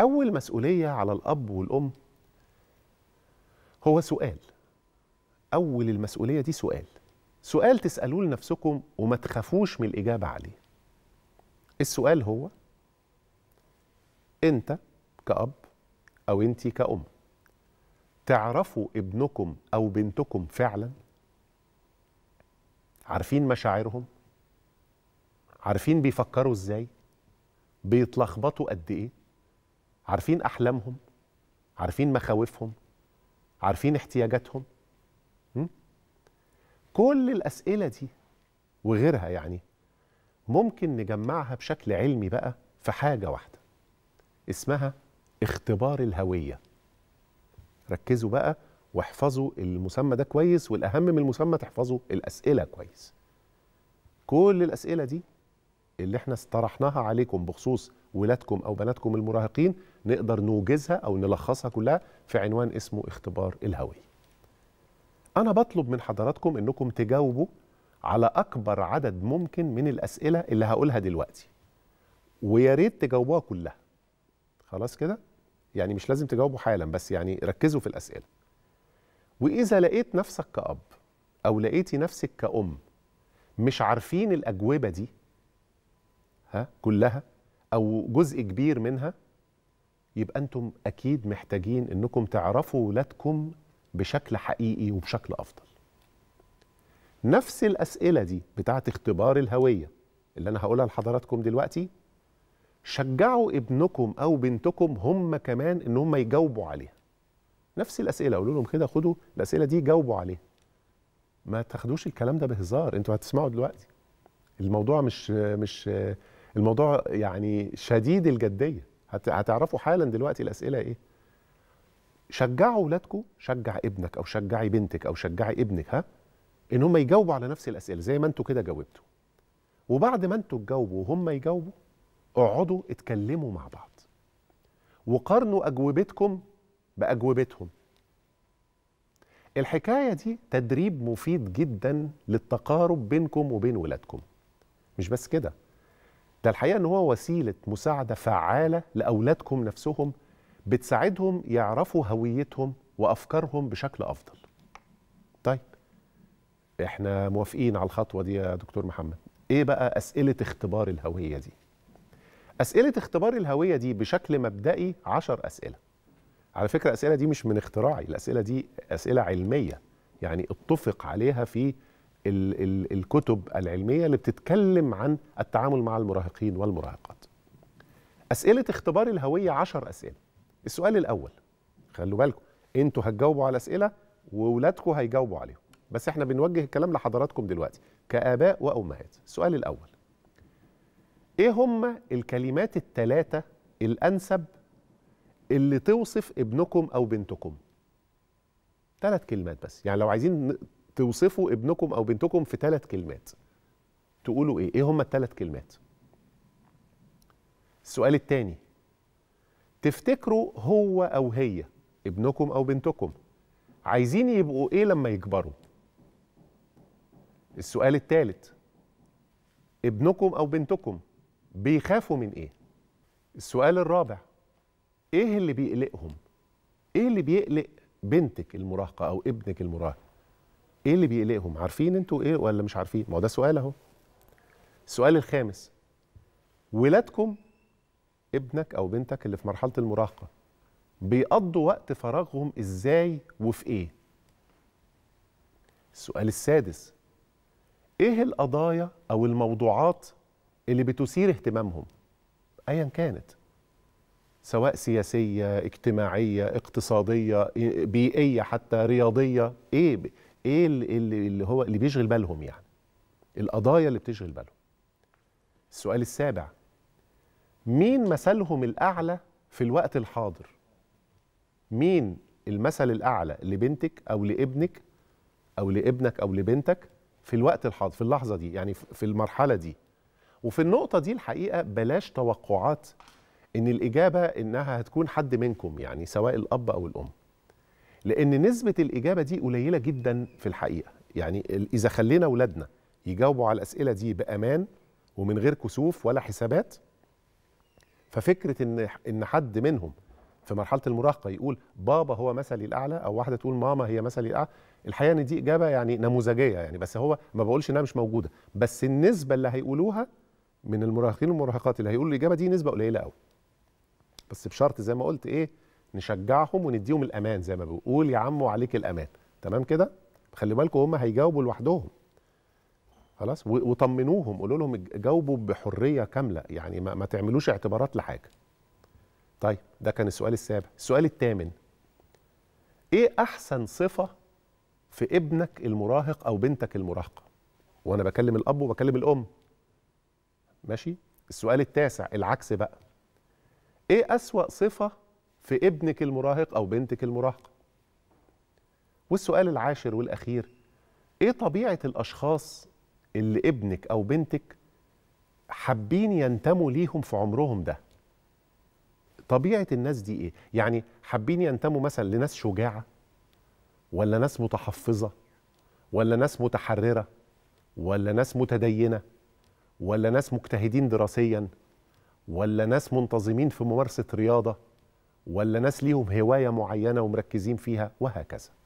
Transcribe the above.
أول مسؤولية على الأب والأم هو سؤال أول المسؤولية دي سؤال سؤال تسألوه لنفسكم وما تخافوش من الإجابة عليه السؤال هو أنت كأب أو أنت كأم تعرفوا ابنكم أو بنتكم فعلا عارفين مشاعرهم عارفين بيفكروا إزاي بيتلخبطوا قد إيه عارفين احلامهم عارفين مخاوفهم عارفين احتياجاتهم كل الاسئله دي وغيرها يعني ممكن نجمعها بشكل علمي بقى في حاجه واحده اسمها اختبار الهويه ركزوا بقى واحفظوا المسمى ده كويس والاهم من المسمى تحفظوا الاسئله كويس كل الاسئله دي اللي احنا اقترحناها عليكم بخصوص ولادكم او بناتكم المراهقين نقدر نوجزها او نلخصها كلها في عنوان اسمه اختبار الهوية انا بطلب من حضراتكم انكم تجاوبوا على اكبر عدد ممكن من الاسئله اللي هقولها دلوقتي. ويا ريت تجاوبوها كلها. خلاص كده؟ يعني مش لازم تجاوبوا حالا بس يعني ركزوا في الاسئله. واذا لقيت نفسك كاب او لقيتي نفسك كأم مش عارفين الأجوبة دي كلها او جزء كبير منها يبقى انتم اكيد محتاجين انكم تعرفوا ولادكم بشكل حقيقي وبشكل افضل نفس الاسئله دي بتاعه اختبار الهويه اللي انا هقولها لحضراتكم دلوقتي شجعوا ابنكم او بنتكم هم كمان ان هم يجاوبوا عليها نفس الاسئله قولوا لهم كده خدوا الاسئله دي جاوبوا عليها ما تاخدوش الكلام ده بهزار انتوا هتسمعوا دلوقتي الموضوع مش مش الموضوع يعني شديد الجديه هتعرفوا حالا دلوقتي الاسئله ايه شجعوا اولادكم شجع ابنك او شجعي بنتك او شجعي ابنك ها ان هم يجاوبوا على نفس الاسئله زي ما انتوا كده جاوبتوا وبعد ما انتوا تجاوبوا وهم يجاوبوا اقعدوا اتكلموا مع بعض وقارنوا اجوبتكم باجوبتهم الحكايه دي تدريب مفيد جدا للتقارب بينكم وبين ولادكم مش بس كده ده الحقيقه ان هو وسيله مساعده فعاله لاولادكم نفسهم بتساعدهم يعرفوا هويتهم وافكارهم بشكل افضل طيب احنا موافقين على الخطوه دي يا دكتور محمد ايه بقى اسئله اختبار الهويه دي اسئله اختبار الهويه دي بشكل مبدئي 10 اسئله على فكره الاسئله دي مش من اختراعي الاسئله دي اسئله علميه يعني اتفق عليها في ال ال الكتب العلمية اللي بتتكلم عن التعامل مع المراهقين والمراهقات أسئلة اختبار الهوية عشر أسئلة السؤال الأول خلوا بالكم انتوا هتجاوبوا على أسئلة وولادكم هيجاوبوا عليهم بس احنا بنوجه الكلام لحضراتكم دلوقتي كآباء وأمهات السؤال الأول ايه هم الكلمات الثلاثة الأنسب اللي توصف ابنكم أو بنتكم ثلاث كلمات بس يعني لو عايزين توصفوا ابنكم او بنتكم في ثلاث كلمات تقولوا ايه ايه هم الثلاث كلمات السؤال الثاني تفتكروا هو او هي ابنكم او بنتكم عايزين يبقوا ايه لما يكبروا السؤال الثالث ابنكم او بنتكم بيخافوا من ايه السؤال الرابع ايه اللي بيقلقهم ايه اللي بيقلق بنتك المراهقه او ابنك المراهق ايه اللي بيقلقهم عارفين انتوا ايه ولا مش عارفين ما هو ده سؤال اهو السؤال الخامس ولادكم ابنك او بنتك اللي في مرحله المراهقه بيقضوا وقت فراغهم ازاي وفي ايه السؤال السادس ايه القضايا او الموضوعات اللي بتثير اهتمامهم ايا كانت سواء سياسيه اجتماعيه اقتصاديه إيه، بيئيه حتى رياضيه ايه ايه اللي, اللي هو اللي بيشغل بالهم يعني القضايا اللي بتشغل بالهم السؤال السابع مين مثلهم الاعلى في الوقت الحاضر مين المثل الاعلى لبنتك او لابنك او لابنك او لبنتك في الوقت الحاضر في اللحظه دي يعني في المرحله دي وفي النقطه دي الحقيقه بلاش توقعات ان الاجابه انها هتكون حد منكم يعني سواء الاب او الام لان نسبه الاجابه دي قليله جدا في الحقيقه يعني اذا خلينا اولادنا يجاوبوا على الاسئله دي بامان ومن غير كسوف ولا حسابات ففكره ان ان حد منهم في مرحله المراهقه يقول بابا هو مثلي الاعلى او واحده تقول ماما هي مثلي الاعلى الحقيقه ان دي اجابه يعني نموذجيه يعني بس هو ما بقولش انها مش موجوده بس النسبه اللي هيقولوها من المراهقين والمراهقات اللي هيقولوا الاجابه دي نسبه قليله قوي بس بشرط زي ما قلت ايه نشجعهم ونديهم الامان زي ما بنقول يا عمو عليك الامان تمام كده خلي بالكم هم هيجاوبوا لوحدهم خلاص وطمنوهم قولوا لهم جاوبوا بحريه كامله يعني ما, ما تعملوش اعتبارات لحاجه طيب ده كان السؤال السابع السؤال الثامن ايه احسن صفه في ابنك المراهق او بنتك المراهقه وانا بكلم الاب وبكلم الام ماشي السؤال التاسع العكس بقى ايه اسوا صفه في ابنك المراهق أو بنتك المراهقة والسؤال العاشر والأخير إيه طبيعة الأشخاص اللي ابنك أو بنتك حابين ينتموا ليهم في عمرهم ده طبيعة الناس دي إيه؟ يعني حابين ينتموا مثلا لناس شجاعة ولا ناس متحفظة ولا ناس متحررة ولا ناس متدينة ولا ناس مجتهدين دراسيا ولا ناس منتظمين في ممارسة رياضة ولا ناس ليهم هوايه معينه ومركزين فيها وهكذا